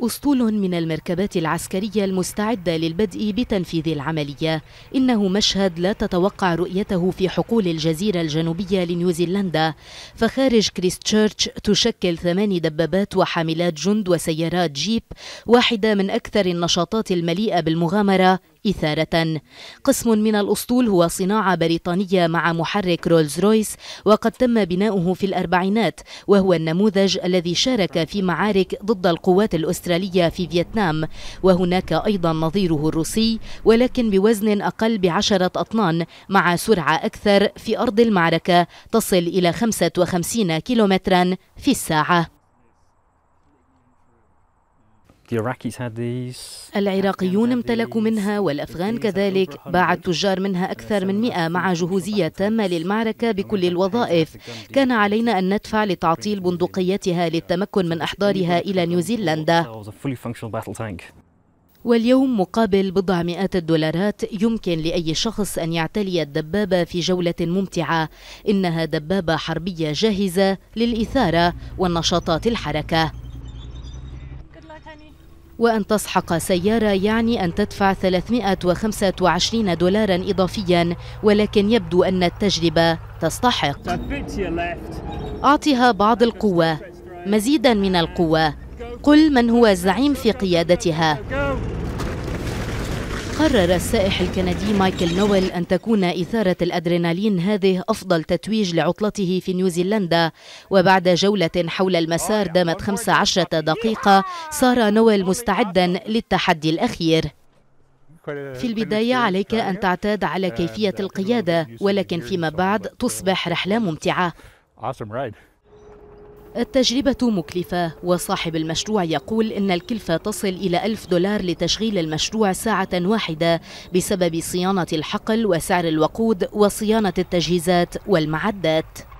أسطول من المركبات العسكرية المستعدة للبدء بتنفيذ العملية إنه مشهد لا تتوقع رؤيته في حقول الجزيرة الجنوبية لنيوزيلندا فخارج كريستشيرش تشكل ثماني دبابات وحاملات جند وسيارات جيب واحدة من أكثر النشاطات المليئة بالمغامرة إثارة قسم من الأسطول هو صناعة بريطانية مع محرك رولز رويس وقد تم بناؤه في الأربعينات وهو النموذج الذي شارك في معارك ضد القوات الأسترالية في فيتنام وهناك أيضا نظيره الروسي ولكن بوزن أقل بعشرة أطنان مع سرعة أكثر في أرض المعركة تصل إلى 55 كيلومترا في الساعة العراقيون امتلكوا منها والأفغان كذلك باع التجار منها أكثر من مئة مع جهوزية تامة للمعركة بكل الوظائف كان علينا أن ندفع لتعطيل بندقيتها للتمكن من إحضارها إلى نيوزيلندا واليوم مقابل بضع مئات الدولارات يمكن لأي شخص أن يعتلي الدبابة في جولة ممتعة إنها دبابة حربية جاهزة للإثارة والنشاطات الحركة وأن تسحق سيارة يعني أن تدفع 325 دولارا إضافيا ولكن يبدو أن التجربة تستحق أعطها بعض القوة مزيدا من القوة قل من هو الزعيم في قيادتها قرر السائح الكندي مايكل نويل أن تكون إثارة الأدرينالين هذه أفضل تتويج لعطلته في نيوزيلندا وبعد جولة حول المسار دامت 15 دقيقة صار نويل مستعدا للتحدي الأخير في البداية عليك أن تعتاد على كيفية القيادة ولكن فيما بعد تصبح رحلة ممتعة التجربة مكلفة وصاحب المشروع يقول إن الكلفة تصل إلى ألف دولار لتشغيل المشروع ساعة واحدة بسبب صيانة الحقل وسعر الوقود وصيانة التجهيزات والمعدات